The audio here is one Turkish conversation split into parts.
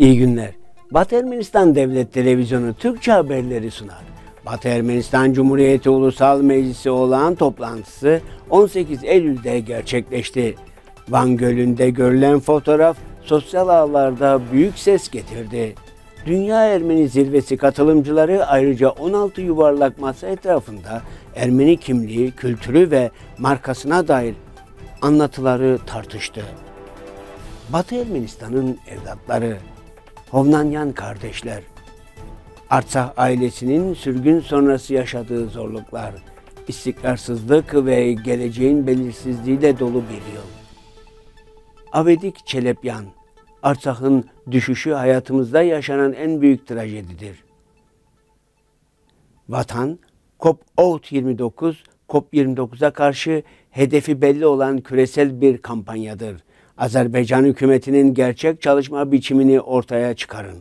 İyi günler. Batı Ermenistan Devlet Televizyonu Türkçe haberleri sunar. Batı Ermenistan Cumhuriyeti Ulusal Meclisi olan toplantısı 18 Eylül'de gerçekleşti. Van Gölü'nde görülen fotoğraf sosyal ağlarda büyük ses getirdi. Dünya Ermeni Zirvesi katılımcıları ayrıca 16 yuvarlak masa etrafında Ermeni kimliği, kültürü ve markasına dair anlatıları tartıştı. Batı Ermenistan'ın evlatları Hovnanyan kardeşler, Artsah ailesinin sürgün sonrası yaşadığı zorluklar, istikrarsızlık ve geleceğin belirsizliğiyle dolu bir yıl. Avedik Çelepyan, Artsah'ın düşüşü hayatımızda yaşanan en büyük trajedidir. Vatan, COP-29, COP29'a karşı hedefi belli olan küresel bir kampanyadır. Azerbaycan hükümetinin gerçek çalışma biçimini ortaya çıkarın.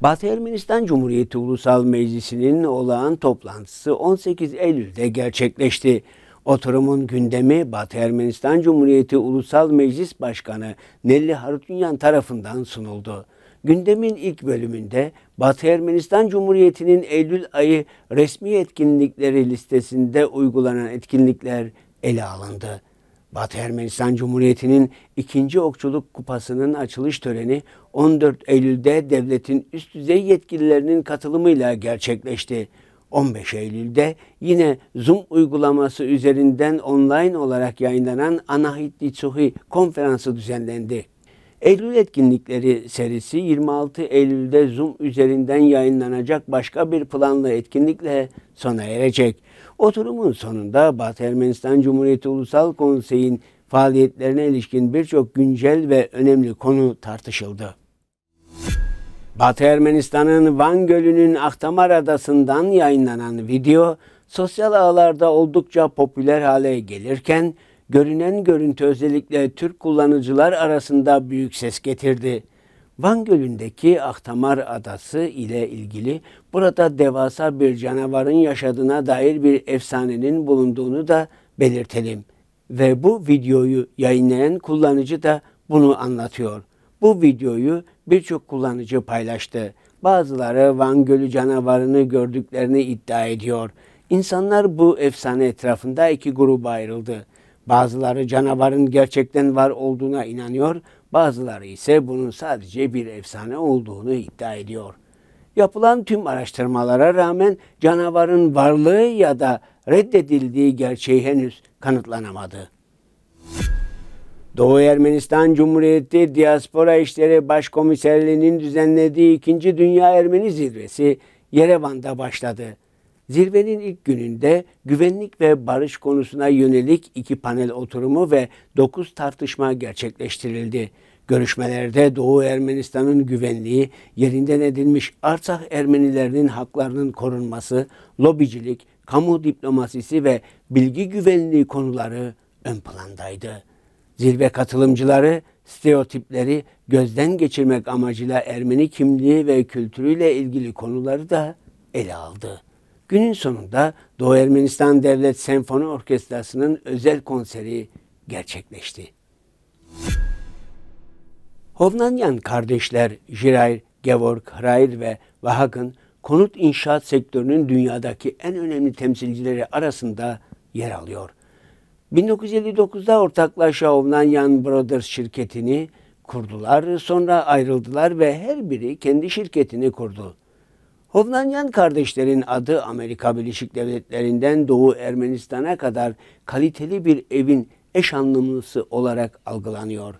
Batı Ermenistan Cumhuriyeti Ulusal Meclisi'nin olağan toplantısı 18 Eylül'de gerçekleşti. Oturumun gündemi Batı Ermenistan Cumhuriyeti Ulusal Meclis Başkanı Nelli Harutyunyan tarafından sunuldu. Gündemin ilk bölümünde Batı Ermenistan Cumhuriyeti'nin Eylül ayı resmi etkinlikleri listesinde uygulanan etkinlikler ele alındı. Batı Ermenistan Cumhuriyeti'nin 2. Okçuluk Kupası'nın açılış töreni 14 Eylül'de devletin üst düzey yetkililerinin katılımıyla gerçekleşti. 15 Eylül'de yine Zoom uygulaması üzerinden online olarak yayınlanan Anahit Litsuhi konferansı düzenlendi. Eylül etkinlikleri serisi 26 Eylül'de Zoom üzerinden yayınlanacak başka bir planlı etkinlikle sona erecek. Oturumun sonunda Batı Ermenistan Cumhuriyeti Ulusal Konseyi'nin faaliyetlerine ilişkin birçok güncel ve önemli konu tartışıldı. Batı Ermenistan'ın Van Gölü'nün Ahtamar Adası'ndan yayınlanan video, sosyal ağlarda oldukça popüler hale gelirken, görünen görüntü özellikle Türk kullanıcılar arasında büyük ses getirdi. Van Gölü'ndeki Ahtamar Adası ile ilgili burada devasa bir canavarın yaşadığına dair bir efsanenin bulunduğunu da belirtelim. Ve bu videoyu yayınlayan kullanıcı da bunu anlatıyor. Bu videoyu birçok kullanıcı paylaştı. Bazıları Van Gölü canavarını gördüklerini iddia ediyor. İnsanlar bu efsane etrafında iki gruba ayrıldı. Bazıları canavarın gerçekten var olduğuna inanıyor, Bazıları ise bunun sadece bir efsane olduğunu iddia ediyor. Yapılan tüm araştırmalara rağmen canavarın varlığı ya da reddedildiği gerçeği henüz kanıtlanamadı. Doğu Ermenistan Cumhuriyeti Diyaspora İşleri Başkomiserliği'nin düzenlediği 2. Dünya Ermeni Zirvesi Yerevan'da başladı. Zirvenin ilk gününde güvenlik ve barış konusuna yönelik iki panel oturumu ve dokuz tartışma gerçekleştirildi. Görüşmelerde Doğu Ermenistan'ın güvenliği, yerinden edilmiş Artsakh Ermenilerinin haklarının korunması, lobicilik, kamu diplomasisi ve bilgi güvenliği konuları ön plandaydı. Zirve katılımcıları stereotipleri gözden geçirmek amacıyla Ermeni kimliği ve kültürüyle ilgili konuları da ele aldı. Günün sonunda Doğu Ermenistan Devlet Senfoni Orkestrası'nın özel konseri gerçekleşti. Hovnanyan kardeşler Jirayr, Gevorg, Hrair ve Vahak'ın konut inşaat sektörünün dünyadaki en önemli temsilcileri arasında yer alıyor. 1959'da ortaklaşa Hovnanyan Brothers şirketini kurdular, sonra ayrıldılar ve her biri kendi şirketini kurdu. Hovnanyan kardeşlerin adı Amerika Birleşik Devletleri'nden Doğu Ermenistan'a kadar kaliteli bir evin eş anlamlısı olarak algılanıyor.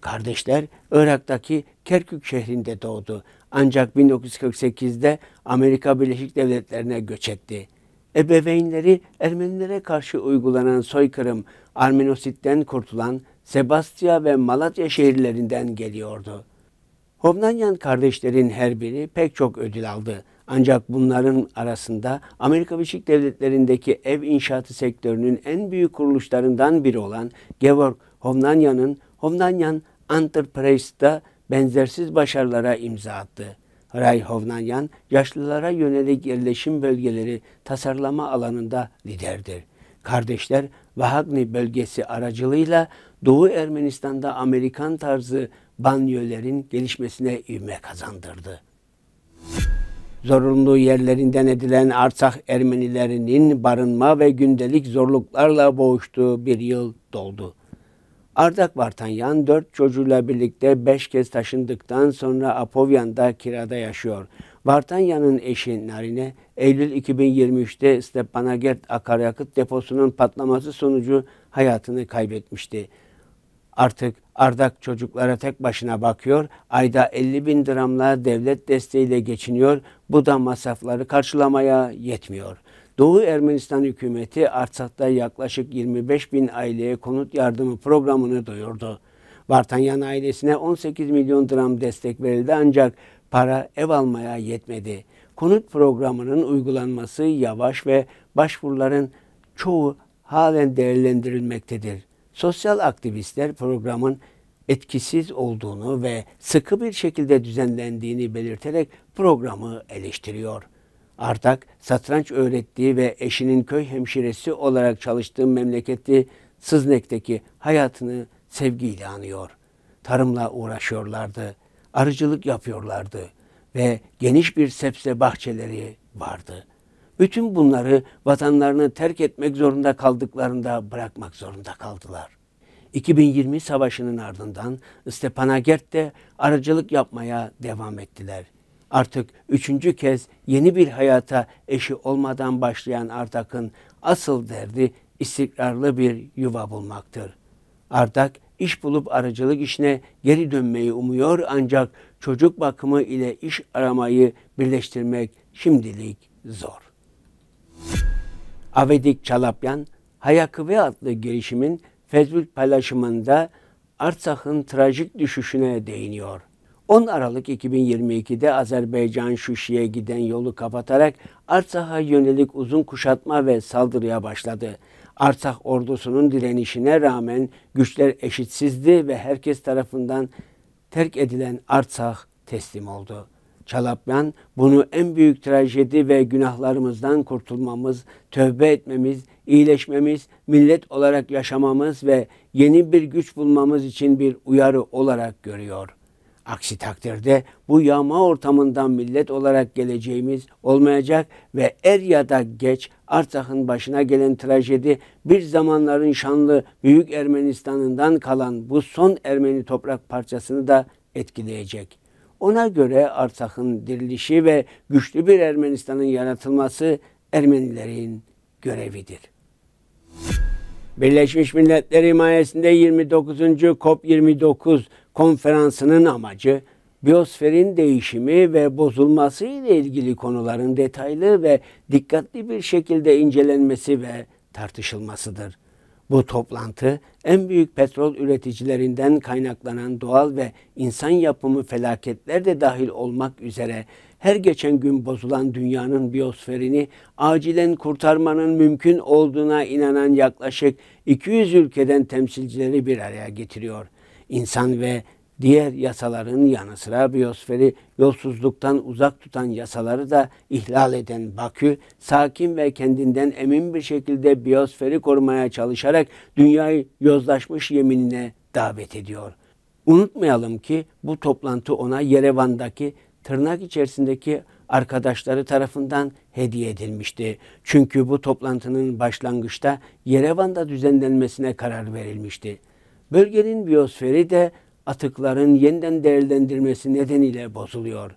Kardeşler Irak'taki Kerkük şehrinde doğdu. Ancak 1948'de Amerika Birleşik Devletleri'ne göç etti. Ebeveynleri Ermenilere karşı uygulanan soykırım, Armenosit'ten kurtulan Sebastia ve Malatya şehirlerinden geliyordu. Hovnanyan kardeşlerin her biri pek çok ödül aldı. Ancak bunların arasında Amerika Birleşik Devletleri'ndeki ev inşaatı sektörünün en büyük kuruluşlarından biri olan Georg Hovnanyan'ın Hovnanyan Enterprise'da benzersiz başarılara imza attı. Ray Hovnanyan, yaşlılara yönelik yerleşim bölgeleri tasarlama alanında liderdir. Kardeşler Vahagni bölgesi aracılığıyla Doğu Ermenistan'da Amerikan tarzı banyoların gelişmesine ivme kazandırdı. Zorunlu yerlerinden edilen Arsak Ermenilerinin barınma ve gündelik zorluklarla boğuştuğu bir yıl doldu. Ardak Vartanyan dört çocuğuyla birlikte beş kez taşındıktan sonra Apovyan'da kirada yaşıyor. Vartanyan'ın eşi Narine, Eylül 2023'te Stepanagert akaryakıt deposunun patlaması sonucu hayatını kaybetmişti artık Ardak çocuklara tek başına bakıyor. Ayda 50 bin dramla devlet desteğiyle geçiniyor. Bu da masrafları karşılamaya yetmiyor. Doğu Ermenistan hükümeti Artsak'ta yaklaşık 25 bin aileye konut yardımı programını duyurdu. Vartanyan ailesine 18 milyon dram destek verildi ancak para ev almaya yetmedi. Konut programının uygulanması yavaş ve başvuruların çoğu halen değerlendirilmektedir sosyal aktivistler programın etkisiz olduğunu ve sıkı bir şekilde düzenlendiğini belirterek programı eleştiriyor. Artak, satranç öğrettiği ve eşinin köy hemşiresi olarak çalıştığı memleketi Sıznek'teki hayatını sevgiyle anıyor. Tarımla uğraşıyorlardı, arıcılık yapıyorlardı ve geniş bir sebze bahçeleri vardı.'' Bütün bunları vatanlarını terk etmek zorunda kaldıklarında bırakmak zorunda kaldılar. 2020 savaşının ardından Stepanakert'te aracılık yapmaya devam ettiler. Artık üçüncü kez yeni bir hayata eşi olmadan başlayan Ardak'ın asıl derdi istikrarlı bir yuva bulmaktır. Ardak iş bulup aracılık işine geri dönmeyi umuyor ancak çocuk bakımı ile iş aramayı birleştirmek şimdilik zor. Avedik Çalapyan, Hayakıve adlı girişimin Fezül paylaşımında Artsak'ın trajik düşüşüne değiniyor. 10 Aralık 2022'de Azerbaycan Şuşi'ye giden yolu kapatarak Artsak'a yönelik uzun kuşatma ve saldırıya başladı. Artsak ordusunun direnişine rağmen güçler eşitsizdi ve herkes tarafından terk edilen Artsak teslim oldu. Çalapyan bunu en büyük trajedi ve günahlarımızdan kurtulmamız, tövbe etmemiz, iyileşmemiz, millet olarak yaşamamız ve yeni bir güç bulmamız için bir uyarı olarak görüyor. Aksi takdirde bu yağma ortamından millet olarak geleceğimiz olmayacak ve er ya da geç Artsakh'ın başına gelen trajedi bir zamanların şanlı Büyük Ermenistan'ından kalan bu son Ermeni toprak parçasını da etkileyecek.'' Ona göre Artak'ın dirilişi ve güçlü bir Ermenistan'ın yaratılması Ermenilerin görevidir. Birleşmiş Milletler himayesinde 29. COP29 konferansının amacı biyosferin değişimi ve bozulması ile ilgili konuların detaylı ve dikkatli bir şekilde incelenmesi ve tartışılmasıdır. Bu toplantı en büyük petrol üreticilerinden kaynaklanan doğal ve insan yapımı felaketler de dahil olmak üzere her geçen gün bozulan dünyanın biyosferini acilen kurtarmanın mümkün olduğuna inanan yaklaşık 200 ülkeden temsilcileri bir araya getiriyor. İnsan ve diğer yasaların yanı sıra biyosferi yolsuzluktan uzak tutan yasaları da ihlal eden Bakü, sakin ve kendinden emin bir şekilde biyosferi korumaya çalışarak dünyayı yozlaşmış yeminine davet ediyor. Unutmayalım ki bu toplantı ona Yerevan'daki tırnak içerisindeki arkadaşları tarafından hediye edilmişti. Çünkü bu toplantının başlangıçta Yerevan'da düzenlenmesine karar verilmişti. Bölgenin biyosferi de atıkların yeniden değerlendirmesi nedeniyle bozuluyor.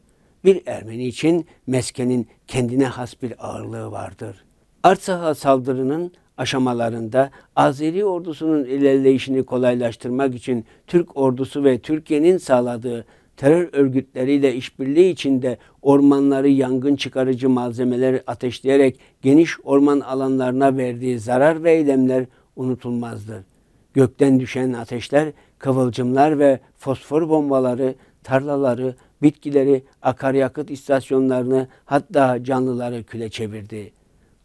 Bir Ermeni için meskenin kendine has bir ağırlığı vardır. Artsaha saldırının aşamalarında Azeri ordusunun ilerleyişini kolaylaştırmak için Türk ordusu ve Türkiye'nin sağladığı terör örgütleriyle işbirliği içinde ormanları yangın çıkarıcı malzemeler ateşleyerek geniş orman alanlarına verdiği zarar ve eylemler unutulmazdır. Gökten düşen ateşler kıvılcımlar ve fosfor bombaları tarlaları, bitkileri, akaryakıt istasyonlarını hatta canlıları küle çevirdi.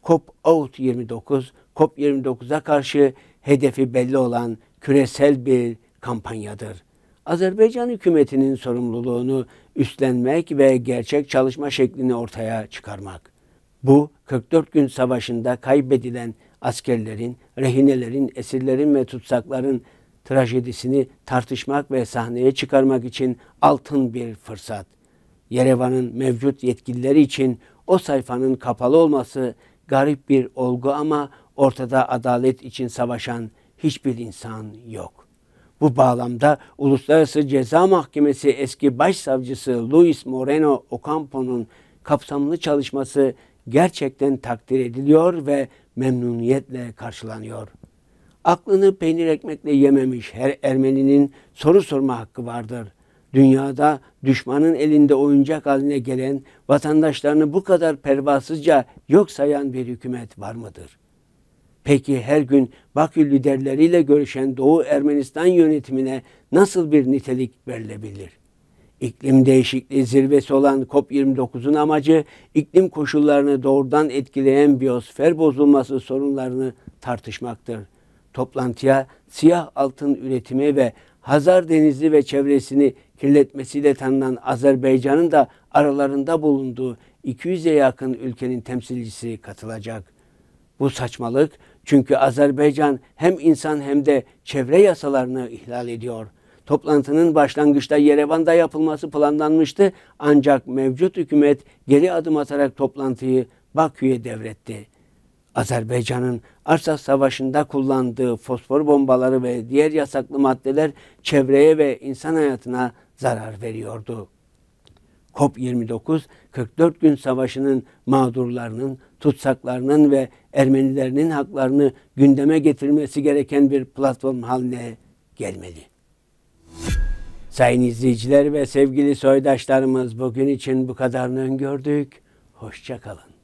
COP-out 29, COP29'a karşı hedefi belli olan küresel bir kampanyadır. Azerbaycan hükümetinin sorumluluğunu üstlenmek ve gerçek çalışma şeklini ortaya çıkarmak. Bu 44 gün savaşında kaybedilen askerlerin, rehinelerin, esirlerin ve tutsakların trajedisini tartışmak ve sahneye çıkarmak için altın bir fırsat. Yerevan'ın mevcut yetkilileri için o sayfanın kapalı olması garip bir olgu ama ortada adalet için savaşan hiçbir insan yok. Bu bağlamda Uluslararası Ceza Mahkemesi eski başsavcısı Luis Moreno Ocampo'nun kapsamlı çalışması gerçekten takdir ediliyor ve memnuniyetle karşılanıyor. Aklını peynir ekmekle yememiş her Ermeninin soru sorma hakkı vardır. Dünyada düşmanın elinde oyuncak haline gelen vatandaşlarını bu kadar pervasızca yok sayan bir hükümet var mıdır? Peki her gün Bakü liderleriyle görüşen Doğu Ermenistan yönetimine nasıl bir nitelik verilebilir? İklim değişikliği zirvesi olan COP29'un amacı iklim koşullarını doğrudan etkileyen biyosfer bozulması sorunlarını tartışmaktır toplantıya siyah altın üretimi ve Hazar Denizi ve çevresini kirletmesiyle tanınan Azerbaycan'ın da aralarında bulunduğu 200'e yakın ülkenin temsilcisi katılacak. Bu saçmalık çünkü Azerbaycan hem insan hem de çevre yasalarını ihlal ediyor. Toplantının başlangıçta Yerevan'da yapılması planlanmıştı ancak mevcut hükümet geri adım atarak toplantıyı Bakü'ye devretti. Azerbaycan'ın Arsas Savaşı'nda kullandığı fosfor bombaları ve diğer yasaklı maddeler çevreye ve insan hayatına zarar veriyordu. COP29, 44 gün savaşının mağdurlarının, tutsaklarının ve Ermenilerinin haklarını gündeme getirmesi gereken bir platform haline gelmeli. Sayın izleyiciler ve sevgili soydaşlarımız bugün için bu kadarını öngördük. Hoşçakalın.